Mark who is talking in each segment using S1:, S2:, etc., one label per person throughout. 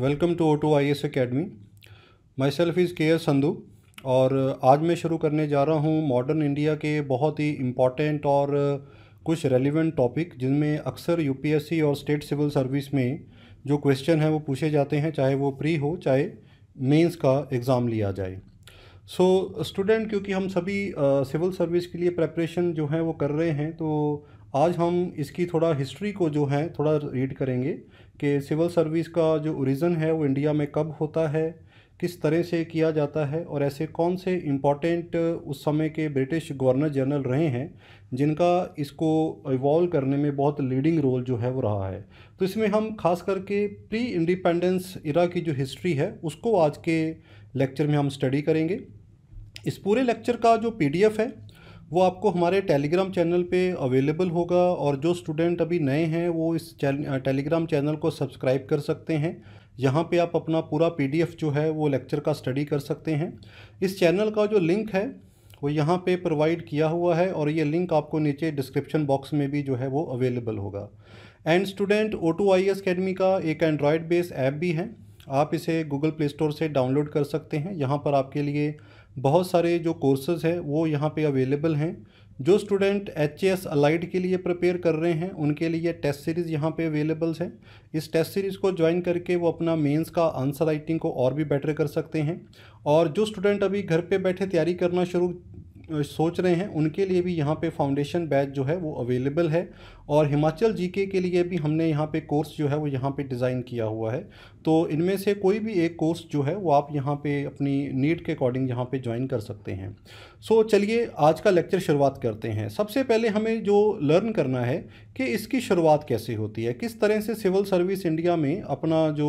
S1: welcome to O two I S academy myself is K S Sandhu और uh, आज मैं शुरू करने जा रहा हूँ मॉडर्न इंडिया के बहुत ही इम्पॉर्टेंट और uh, कुछ रेलिवेंट टॉपिक जिनमें अक्सर यू पी एस सी और स्टेट सिविल सर्विस में जो क्वेश्चन है वो पूछे जाते हैं चाहे वो प्री हो चाहे मेन्स का एग्ज़ाम लिया जाए सो so, स्टूडेंट क्योंकि हम सभी सिविल uh, सर्विस के लिए प्रेपरेशन जो है वो कर रहे हैं तो आज हम इसकी थोड़ा हिस्ट्री को जो है थोड़ा रीड करेंगे कि सिविल सर्विस का जो ओरिज़न है वो इंडिया में कब होता है किस तरह से किया जाता है और ऐसे कौन से इम्पॉर्टेंट उस समय के ब्रिटिश गवर्नर जनरल रहे हैं जिनका इसको इवॉल्व करने में बहुत लीडिंग रोल जो है वो रहा है तो इसमें हम खास करके प्री इंडिपेंडेंस इरा की जो हिस्ट्री है उसको आज के लेक्चर में हम स्टडी करेंगे इस पूरे लेक्चर का जो पीडीएफ है वो आपको हमारे टेलीग्राम चैनल पे अवेलेबल होगा और जो स्टूडेंट अभी नए हैं वो इस टेलीग्राम चैनल को सब्सक्राइब कर सकते हैं यहाँ पे आप अपना पूरा पीडीएफ जो है वो लेक्चर का स्टडी कर सकते हैं इस चैनल का जो लिंक है वो यहाँ पे प्रोवाइड किया हुआ है और ये लिंक आपको नीचे डिस्क्रिप्शन बॉक्स में भी जो है वो अवेलेबल होगा and student O two I S academy का एक एंड्रॉयड बेस ऐप भी है आप इसे गूगल प्ले स्टोर से डाउनलोड कर सकते हैं यहाँ पर आपके लिए बहुत सारे जो कोर्सेज हैं वो यहाँ पे अवेलेबल हैं जो स्टूडेंट एच एस अलाइड के लिए प्रिपेयर कर रहे हैं उनके लिए टेस्ट सीरीज़ यहाँ पे अवेलेबल है इस टेस्ट सीरीज़ को ज्वाइन करके वो अपना मेंस का आंसर राइटिंग को और भी बेटर कर सकते हैं और जो स्टूडेंट अभी घर पे बैठे तैयारी करना शुरू सोच रहे हैं उनके लिए भी यहाँ पे फाउंडेशन बैच जो है वो अवेलेबल है और हिमाचल जीके के लिए भी हमने यहाँ पे कोर्स जो है वो यहाँ पे डिज़ाइन किया हुआ है तो इनमें से कोई भी एक कोर्स जो है वो आप यहाँ पे अपनी नीड के अकॉर्डिंग यहाँ पे ज्वाइन कर सकते हैं सो so, चलिए आज का लेक्चर शुरुआत करते हैं सबसे पहले हमें जो लर्न करना है कि इसकी शुरुआत कैसे होती है किस तरह से सिविल सर्विस इंडिया में अपना जो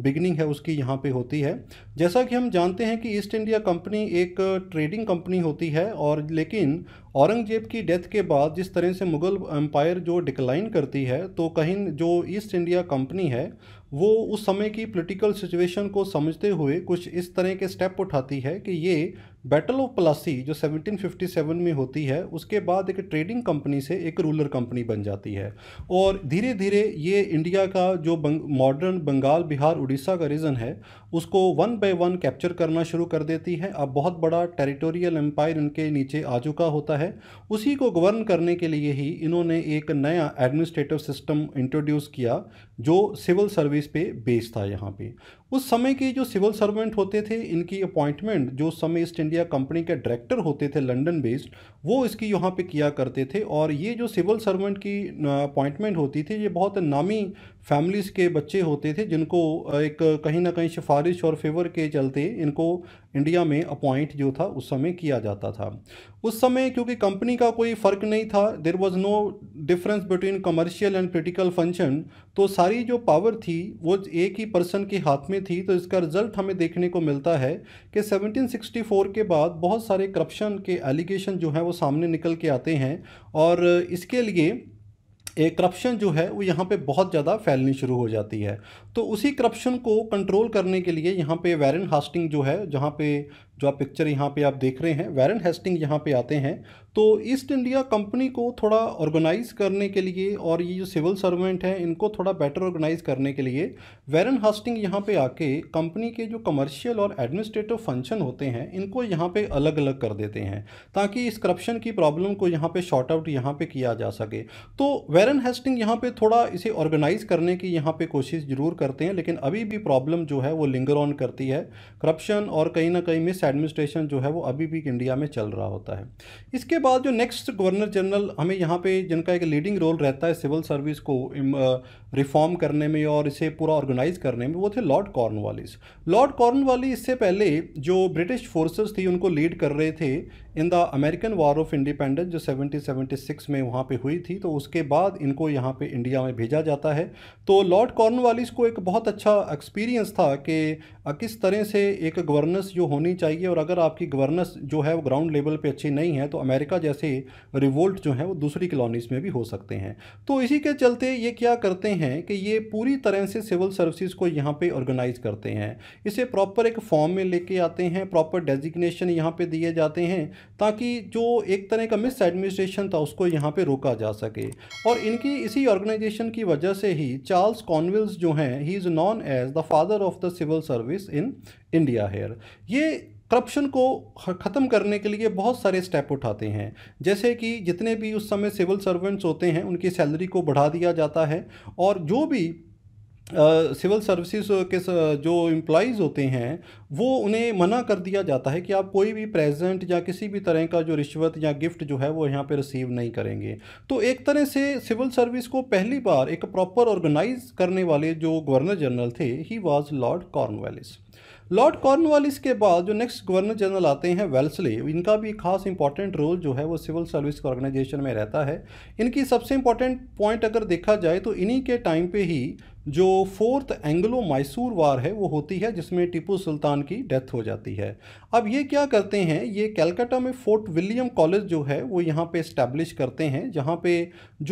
S1: बिगनिंग है उसकी यहाँ पर होती है जैसा कि हम जानते हैं कि ईस्ट इंडिया कंपनी एक ट्रेडिंग कंपनी होती है और लेकिन औरंगजेब की डेथ के बाद जिस तरह से मुग़ल एम्पायर जो डिक्लाइन करती है तो कहीं जो ईस्ट इंडिया कंपनी है वो उस समय की पॉलिटिकल सिचुएशन को समझते हुए कुछ इस तरह के स्टेप उठाती है कि ये बैटल ऑफ प्लासी जो 1757 में होती है उसके बाद एक ट्रेडिंग कंपनी से एक रूलर कंपनी बन जाती है और धीरे धीरे ये इंडिया का जो मॉडर्न बंगाल बिहार उड़ीसा का रीजन है उसको वन बाय वन कैप्चर करना शुरू कर देती है अब बहुत बड़ा टेरिटोरियल एम्पायर इनके नीचे आ चुका होता है उसी को गवर्न करने के लिए ही इन्होंने एक नया एडमिनिस्ट्रेटिव सिस्टम इंट्रोड्यूस किया जो सिविल सर्विस पे बेस्ड था यहाँ पे उस समय के जो सिविल सर्वेंट होते थे इनकी अपॉइंटमेंट जो उस समय ईस्ट इंडिया कंपनी के डायरेक्टर होते थे लंदन बेस्ड वो इसकी यहाँ पे किया करते थे और ये जो सिविल सर्वेंट की अपॉइंटमेंट होती थी ये बहुत नामी फैमिलीज़ के बच्चे होते थे जिनको एक कहीं ना कहीं सिफारिश और फेवर के चलते इनको इंडिया में अपॉइंट जो था उस समय किया जाता था उस समय क्योंकि कंपनी का कोई फ़र्क नहीं था there was no difference between commercial and political function तो सारी जो पावर थी वो एक ही पर्सन के हाथ में थी तो इसका रिजल्ट हमें देखने को मिलता है कि 1764 के बाद बहुत सारे करप्शन के एलिगेशन जो हैं वो सामने निकल के आते हैं और इसके लिए करप्शन जो है वो यहाँ पे बहुत ज़्यादा फैलनी शुरू हो जाती है तो उसी करप्शन को कंट्रोल करने के लिए यहाँ पे वैरन हास्टिंग जो है जहाँ पे जो आप पिक्चर यहाँ पे आप देख रहे हैं वैरन हेस्टिंग यहाँ पे आते हैं तो ईस्ट इंडिया कंपनी को थोड़ा ऑर्गेनाइज करने के लिए और ये जो सिविल सर्वेंट हैं इनको थोड़ा बेटर ऑर्गेनाइज करने के लिए वैरन हेस्टिंग यहाँ पे आके कंपनी के जो कमर्शियल और एडमिनिस्ट्रेटिव फंक्शन होते हैं इनको यहाँ पर अलग अलग कर देते हैं ताकि इस करप्शन की प्रॉब्लम को यहाँ पर शॉर्ट आउट यहाँ पर किया जा सके तो वैरन हेस्टिंग यहाँ पर थोड़ा इसे ऑर्गेनाइज करने की यहाँ पर कोशिश जरूर करते हैं लेकिन अभी भी प्रॉब्लम जो है वो लिंगर ऑन करती है करप्शन और कहीं ना कहीं मिस एडमिनिस्ट्रेशन जो है वो अभी भी इंडिया में चल रहा होता है इसके बाद जो नेक्स्ट गवर्नर जनरल हमें यहाँ पे जिनका एक लीडिंग रोल रहता है सिविल सर्विस को रिफॉर्म करने में और इसे पूरा ऑर्गेनाइज करने में वो थे लॉर्ड कॉर्नवालिस लॉर्ड कॉर्नवालिस इससे पहले जो ब्रिटिश फोर्सेस थी उनको लीड कर रहे थे in the American war of independence जो 1776 में वहाँ पे हुई थी तो उसके बाद इनको यहाँ पे इंडिया में भेजा जाता है तो लॉर्ड कॉर्नवालिस को एक बहुत अच्छा एक्सपीरियंस था कि किस तरह से एक गवर्नेंस जो होनी चाहिए और अगर आपकी गवर्नेंस जो है वो ग्राउंड लेवल पे अच्छी नहीं है तो अमेरिका जैसे रिवोल्ट जो है वो दूसरी कॉलोनीज़ में भी हो सकते हैं तो इसी के चलते ये क्या करते हैं हैं कि ये पूरी तरह से सिविल सर्विसेज को यहाँ पे ऑर्गेनाइज करते हैं इसे प्रॉपर एक फॉर्म में लेके आते हैं प्रॉपर डेजिग्नेशन यहाँ पे दिए जाते हैं ताकि जो एक तरह का मिस एडमिनिस्ट्रेशन था उसको यहाँ पे रोका जा सके और इनकी इसी ऑर्गेनाइजेशन की वजह से ही चार्ल्स कॉनविल्स जो हैं he is known as the father of the civil service in India here ये करप्शन को ख़त्म करने के लिए बहुत सारे स्टेप उठाते हैं जैसे कि जितने भी उस समय सिविल सर्वेंट्स होते हैं उनकी सैलरी को बढ़ा दिया जाता है और जो भी सिविल uh, सर्विसेज के जो एम्प्लॉज़ होते हैं वो उन्हें मना कर दिया जाता है कि आप कोई भी प्रेजेंट या किसी भी तरह का जो रिश्वत या गिफ्ट जो है वो यहाँ पे रिसीव नहीं करेंगे तो एक तरह से सिविल सर्विस को पहली बार एक प्रॉपर ऑर्गेनाइज करने वाले जो गवर्नर जनरल थे he was Lord Cornwallis Lord Cornwallis के बाद जो नेक्स्ट गवर्नर जनरल आते हैं वेल्सले इनका भी खास इंपॉर्टेंट रोल जो है वो सिविल सर्विस ऑर्गेनाइजेशन में रहता है इनकी सबसे इंपॉर्टेंट पॉइंट अगर देखा जाए तो इन्हीं के टाइम पे ही जो फोर्थ एंग्लो मैसूर वार है वो होती है जिसमें टीपू सुल्तान की डेथ हो जाती है अब ये क्या करते हैं ये कैलकाटा में फोर्ट विलियम कॉलेज जो है वो यहाँ पे इस्टेब्लिश करते हैं जहाँ पे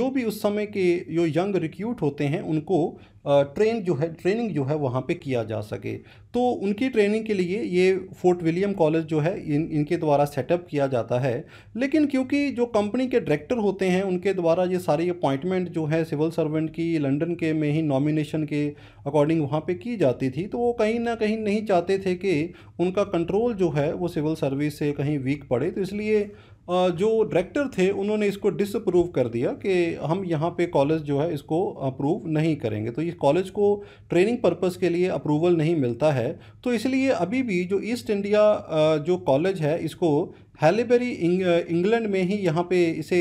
S1: जो भी उस समय के जो यंग रिक्यूट होते हैं उनको ट्रेन जो है ट्रेनिंग जो है वहाँ पे किया जा सके तो उनकी ट्रेनिंग के लिए ये फोर्ट विलियम कॉलेज जो है इन इनके द्वारा सेटअप किया जाता है लेकिन क्योंकि जो कंपनी के डायरेक्टर होते हैं उनके द्वारा ये सारी अपॉइंटमेंट जो है सिविल सर्वेंट की लंदन के में ही नॉमिनेशन के अकॉर्डिंग वहाँ पे की जाती थी तो वो कहीं ना कहीं नहीं चाहते थे कि उनका कंट्रोल जो है वो सिविल सर्विस से कहीं वीक पड़े तो इसलिए जो डायरेक्टर थे उन्होंने इसको डिसअप्रूव कर दिया कि हम यहाँ पे कॉलेज जो है इसको अप्रूव नहीं करेंगे तो ये कॉलेज को ट्रेनिंग पर्पस के लिए अप्रूवल नहीं मिलता है तो इसलिए अभी भी जो ईस्ट इंडिया जो कॉलेज है इसको हेलीबेरी इंग, इंग्लैंड में ही यहाँ पे इसे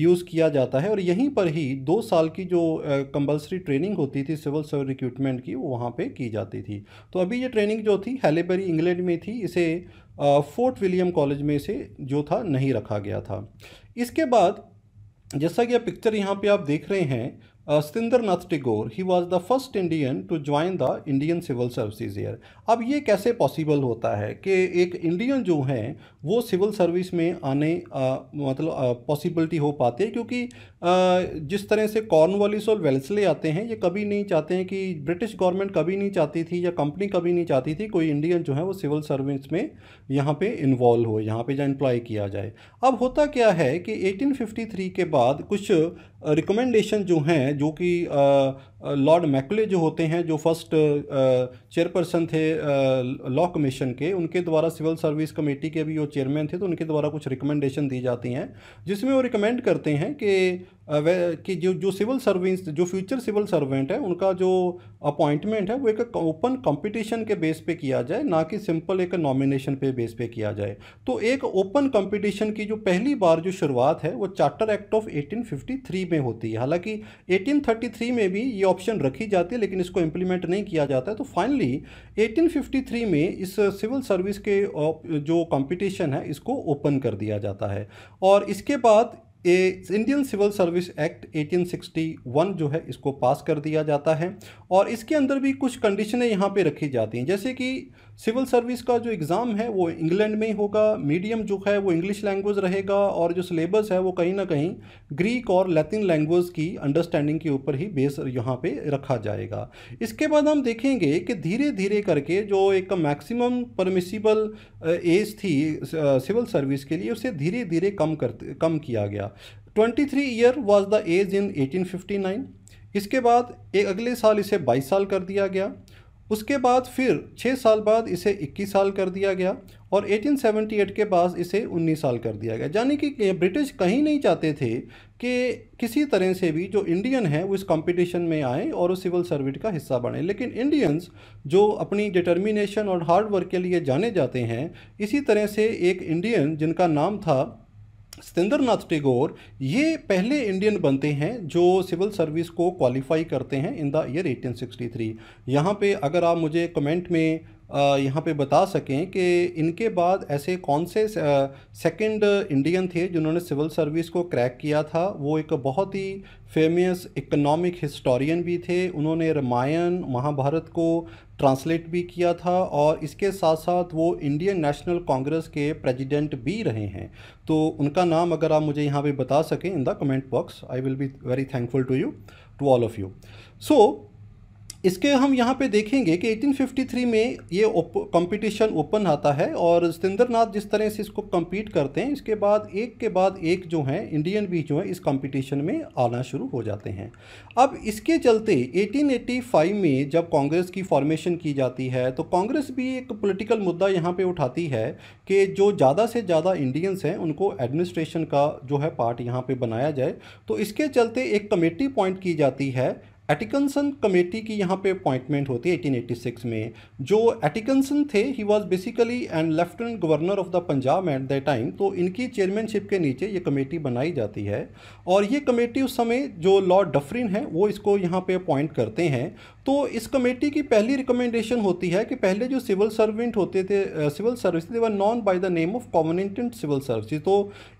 S1: यूज़ किया जाता है और यहीं पर ही दो साल की जो कंपलसरी ट्रेनिंग होती थी सिविल सर्विस रिक्रूटमेंट की वो वहाँ पे की जाती थी तो अभी ये ट्रेनिंग जो थी हेलीबेरी इंग्लैंड में थी इसे फोर्ट विलियम कॉलेज में से जो था नहीं रखा गया था इसके बाद जैसा कि आप पिक्चर यहाँ पे आप देख रहे हैं Uh, Stindranath he he the the Indian to join the Indian Indian civil services अब ये कैसे पॉसिबल होता है कि एक इंडियन जो हैं वो सिविल सर्विस में आने आ, uh, मतलब पॉसिबिलिटी uh, हो पाती है क्योंकि आ, uh, जिस तरह से वॉलिस और वेल्सले आते हैं ये कभी नहीं चाहते हैं कि ब्रिटिश गवर्नमेंट कभी नहीं चाहती थी या कंपनी कभी नहीं चाहती थी कोई इंडियन जो है वो सिविल सर्विस में यहाँ पे इन्वॉल्व हो यहाँ पे जो एम्प्लॉय किया जाए अब होता क्या है कि 1853 के बाद कुछ रिकमेंडेशन जो हैं हैं जो कि लॉर्ड मैकले जो होते हैं जो फर्स्ट चेयरपर्सन थे लॉ कमीशन के उनके द्वारा सिविल सर्विस कमेटी के भी वो चेयरमैन थे तो उनके द्वारा कुछ रिकमेंडेशन दी जाती हैं जिसमें वो रिकमेंड करते हैं कि कि जो जो सिविल सर्विस जो फ्यूचर सिविल सर्वेंट है उनका जो अपॉइंटमेंट है वो एक ओपन कंपटीशन के बेस पे किया जाए ना कि सिंपल एक नॉमिनेशन पे बेस पे किया जाए तो एक ओपन कंपटीशन की जो पहली बार जो शुरुआत है वो चार्टर एक्ट ऑफ 1853 में होती है हालांकि 1833 में भी ये ऑप्शन रखी जाती है लेकिन इसको इम्प्लीमेंट नहीं किया जाता है तो फाइनली एटीन में इस सिविल सर्विस के जो कॉम्पिटिशन है इसको ओपन कर दिया जाता है और इसके बाद a Indian civil service act 1861 जो है इसको पास कर दिया जाता है और इसके अंदर भी कुछ कंडीशनें यहाँ पे रखी जाती हैं जैसे कि सिविल सर्विस का जो एग्ज़ाम है वो इंग्लैंड में ही होगा मीडियम जो है वो इंग्लिश लैंग्वेज रहेगा और जो सिलेबस है वो कहीं ना कहीं ग्रीक और लैटिन लैंग्वेज की अंडरस्टैंडिंग के ऊपर ही बेस यहाँ पे रखा जाएगा इसके बाद हम देखेंगे कि धीरे धीरे करके जो एक मैक्सिमम परमिसिबल एज थी सिविल सर्विस के लिए उसे धीरे धीरे कम कर कम किया गया three year was the age in eighteen इसके बाद एक अगले साल इसे बाईस साल कर दिया गया उसके बाद फिर छः साल बाद इसे 21 साल कर दिया गया और 1878 के बाद इसे 19 साल कर दिया गया यानी कि ब्रिटिश कहीं नहीं चाहते थे कि किसी तरह से भी जो इंडियन हैं वो इस कंपटीशन में आए और वो सिविल सर्विट का हिस्सा बने लेकिन इंडियंस जो अपनी डिटर्मिनेशन और हार्ड वर्क के लिए जाने जाते हैं इसी तरह से एक इंडियन जिनका नाम था सतेंद्र नाथ टेगोर ये पहले इंडियन बनते हैं जो सिविल सर्विस को क्वालिफाई करते हैं इन द ईयर 1863 यहाँ पे अगर आप मुझे कमेंट में यहाँ पे बता सकें कि इनके बाद ऐसे कौन से सेकंड इंडियन थे जिन्होंने सिविल सर्विस को क्रैक किया था वो एक बहुत ही फेमस इकोनॉमिक हिस्टोरियन भी थे उन्होंने रामायण महाभारत को ट्रांसलेट भी किया था और इसके साथ साथ वो इंडियन नेशनल कांग्रेस के प्रेसिडेंट भी रहे हैं तो उनका नाम अगर आप मुझे यहाँ पे बता सकें in the comment box I will be very thankful to you to all of you so इसके हम यहाँ पे देखेंगे कि 1853 में ये कंपटीशन ओपन आता है और सतेंद्र जिस तरह से इसको कम्पीट करते हैं इसके बाद एक के बाद एक जो हैं इंडियन भी जो है इस कंपटीशन में आना शुरू हो जाते हैं अब इसके चलते 1885 में जब कांग्रेस की फॉर्मेशन की जाती है तो कांग्रेस भी एक पोलिटिकल मुद्दा यहाँ पर उठाती है कि जो ज़्यादा से ज़्यादा इंडियंस हैं उनको एडमिनिस्ट्रेशन का जो है पार्ट यहाँ पर बनाया जाए तो इसके चलते एक कमेटी अपॉइंट की जाती है एटिकनसन कमेटी की यहाँ पे अपॉइंटमेंट होती है 1886 में जो एटिकनसन थे he was basically and lieutenant governor of the Punjab at the time तो इनकी चेयरमैनशिप के नीचे ये कमेटी बनाई जाती है और ये कमेटी उस समय जो लॉर्ड डफरिन है वो इसको यहाँ पे अपॉइंट करते हैं तो इस कमेटी की पहली रिकमेंडेशन होती है कि पहले जो सिविल सर्वेंट होते थे सिविल सर्विस थे were known by the name of covenanted civil service तो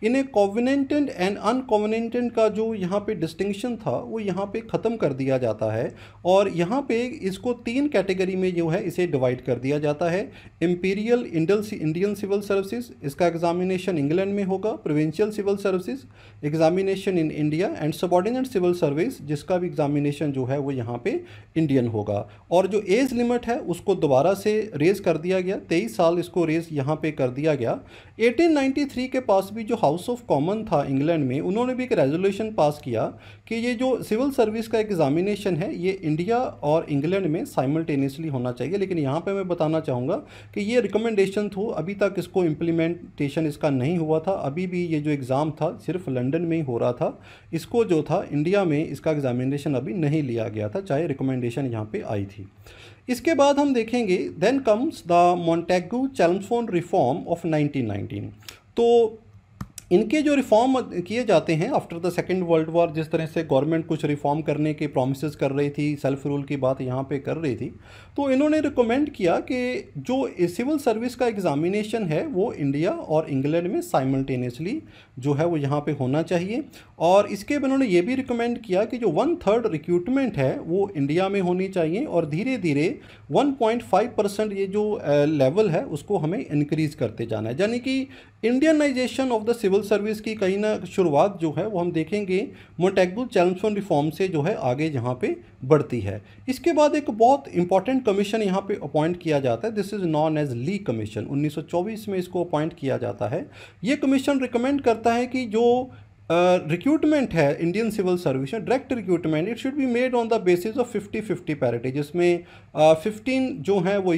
S1: इन्हें कॉविनेंटेंट एंड अनकॉविनेंटेंट का जो यहाँ पे डिस्टिंक्शन था वो यहाँ पे ख़त्म कर दिया जाता है और यहाँ पे इसको तीन कैटेगरी में जो है इसे डिवाइड कर दिया जाता है इम्पीरियल इंडियन सिविल सर्विसेज इसका एग्जामिनेशन इंग्लैंड में होगा provincial civil services examination in India and subordinate civil service जिसका भी एग्जामिनेशन जो है वो यहाँ पे इंडिया मीडियन होगा और जो एज लिमिट है उसको दोबारा से रेज़ कर दिया गया तेईस साल इसको रेज़ यहाँ पे कर दिया गया 1893 के पास भी जो हाउस ऑफ कॉमन था इंग्लैंड में उन्होंने भी एक रेजोल्यूशन पास किया कि ये जो सिविल सर्विस का एग्ज़ामिनेशन है ये इंडिया और इंग्लैंड में साइमल्टेनियसली होना चाहिए लेकिन यहाँ पर मैं बताना चाहूँगा कि ये रिकमेंडेशन थो अभी तक इसको इम्प्लीमेंटेशन इसका नहीं हुआ था अभी भी ये जो एग्ज़ाम था सिर्फ लंडन में ही हो रहा था इसको जो था इंडिया में इसका एग्ज़ामिनेशन अभी नहीं लिया गया था चाहे रिकमेंडेशन कंडीशन यहाँ पे आई थी इसके बाद हम देखेंगे then comes the Montagu Chelmsford reform of 1919 तो इनके जो रिफॉर्म किए जाते हैं after the second world war जिस तरह से गवर्नमेंट कुछ रिफॉर्म करने के प्रोमिस कर रही थी सेल्फ रूल की बात यहाँ पे कर रही थी तो इन्होंने रिकमेंड किया कि जो सिविल सर्विस का एग्ज़ामिनेशन है वो इंडिया और इंग्लैंड में साइमल्टेनियसली जो है वो यहाँ पे होना चाहिए और इसके इन्होंने ये भी रिकमेंड किया कि जो वन थर्ड रिक्रूटमेंट है वो इंडिया में होनी चाहिए और धीरे धीरे फाइव परसेंट ये जो लेवल है उसको हमें इंक्रीज़ करते जाना है यानी कि Indianisation of the civil civil service की कहीं ना शुरुआत जो है वो हम देखेंगे मोटेगबुल चैलमसोन रिफॉर्म से जो है आगे यहाँ पे बढ़ती है इसके बाद एक बहुत इंपॉर्टेंट कमीशन यहाँ पे अपॉइंट किया जाता है this is known as Lee commission 1924 में इसको अपॉइंट किया जाता है ये कमीशन रिकमेंड करता है कि जो रिक्रूटमेंट uh, है इंडियन सिविल सर्विस में direct recruitment it should be made on the basis of fifty fifty parity जिसमें फिफ्टीन uh, जो है वो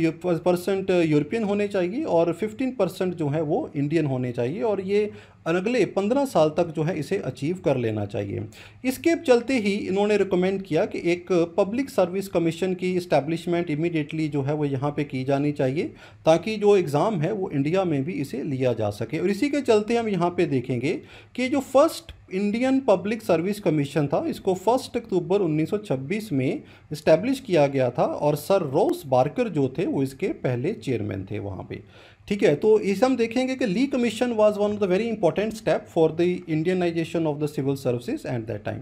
S1: परसेंट यूरोपियन होने चाहिए और फिफ्टीन परसेंट जो है वो इंडियन होने चाहिए और ये अगले पंद्रह साल तक जो है इसे अचीव कर लेना चाहिए इसके चलते ही इन्होंने रिकमेंड किया कि एक पब्लिक सर्विस कमीशन की इस्टेब्लिशमेंट इमीडिएटली जो है वो यहाँ पे की जानी चाहिए ताकि जो एग्ज़ाम है वो इंडिया में भी इसे लिया जा सके और इसी के चलते हम यहाँ पे देखेंगे कि जो first Indian public service commission था इसको फर्स्ट अक्टूबर 1926 में इस्टेब्लिश किया गया था और सर रोस बार्कर जो थे वो इसके पहले चेयरमैन थे वहाँ पे ठीक है तो इसे हम देखेंगे कि Lee commission was one of the very important step for the Indianisation of the civil services at that time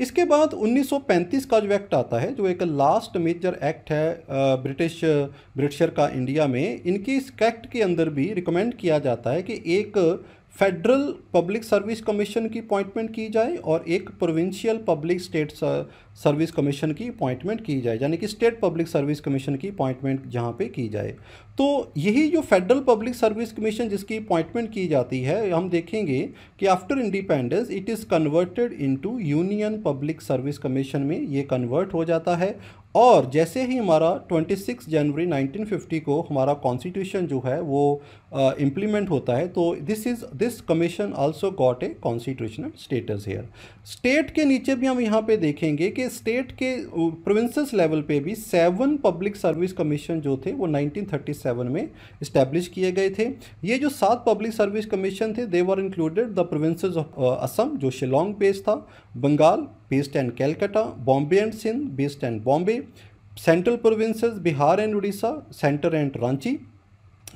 S1: इसके बाद 1935 का जो एक्ट आता है जो एक लास्ट मेजर एक्ट है ब्रिटिश ब्रिटिशर का इंडिया में इनकी इस एक्ट के अंदर भी रिकमेंड किया जाता है कि एक फेडरल पब्लिक सर्विस कमीशन की अपॉइंटमेंट की जाए और एक provincial public state service commission की अपॉइंटमेंट की जाए यानी कि स्टेट पब्लिक सर्विस कमीशन की अपॉइंटमेंट जहाँ पे की जाए तो यही जो फेडरल पब्लिक सर्विस कमीशन जिसकी अपॉइंटमेंट की जाती है हम देखेंगे कि after independence it is converted into union public service commission में ये कन्वर्ट हो जाता है और जैसे ही हमारा 26 जनवरी 1950 को हमारा कॉन्स्टिट्यूशन जो है वो इम्प्लीमेंट uh, होता है तो this is this commission also got a constitutional status here state के नीचे भी हम यहाँ पे देखेंगे कि स्टेट के प्रोविंस uh, लेवल पे भी सेवन पब्लिक सर्विस कमीशन जो थे वो 1937 में इस्टेब्लिश किए गए थे ये जो सात पब्लिक सर्विस कमीशन थे they were included the provinces of Assam जो शिलोंग बेस्ड था Bengal based and Calcutta Bombay and Sindh based and Bombay central province Bihar and Orissa centre and Ranchi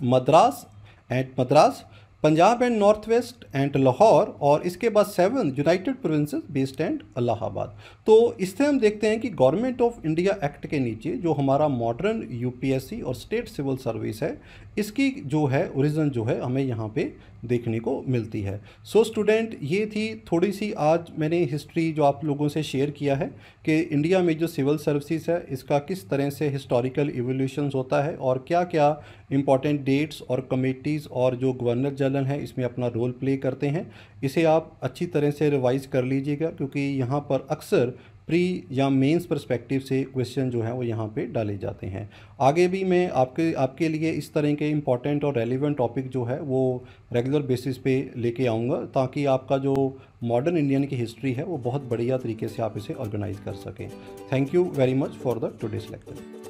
S1: Madras at Madras Punjab and north west and Lahore और इसके बाद seven united provinces based and Allahabad तो इससे हम देखते हैं कि गवर्नमेंट ऑफ इंडिया एक्ट के नीचे जो हमारा मॉडर्न यूपीएससी और स्टेट सिविल सर्विस है इसकी जो है ओरिजन जो है हमें यहाँ पे देखने को मिलती है सो so स्टूडेंट ये थी थोड़ी सी आज मैंने हिस्ट्री जो आप लोगों से शेयर किया है कि इंडिया में जो सिविल सर्विसेज है इसका किस तरह से हिस्टोरिकल इवोल्यूशन होता है और क्या क्या इंपॉर्टेंट डेट्स और कमेटीज़ और जो गवर्नर जनरल हैं इसमें अपना रोल प्ले करते हैं इसे आप अच्छी तरह से रिवाइज़ कर लीजिएगा क्योंकि यहाँ पर अक्सर प्री या मेंस परस्पेक्टिव से क्वेश्चन जो है वो यहाँ पे डाले जाते हैं आगे भी मैं आपके आपके लिए इस तरह के इंपॉर्टेंट और रेलिवेंट टॉपिक जो है वो रेगुलर बेसिस पे लेके आऊँगा ताकि आपका जो मॉडर्न इंडियन की हिस्ट्री है वो बहुत बढ़िया तरीके से आप इसे ऑर्गेनाइज कर सकें thank you very much for the today's lecture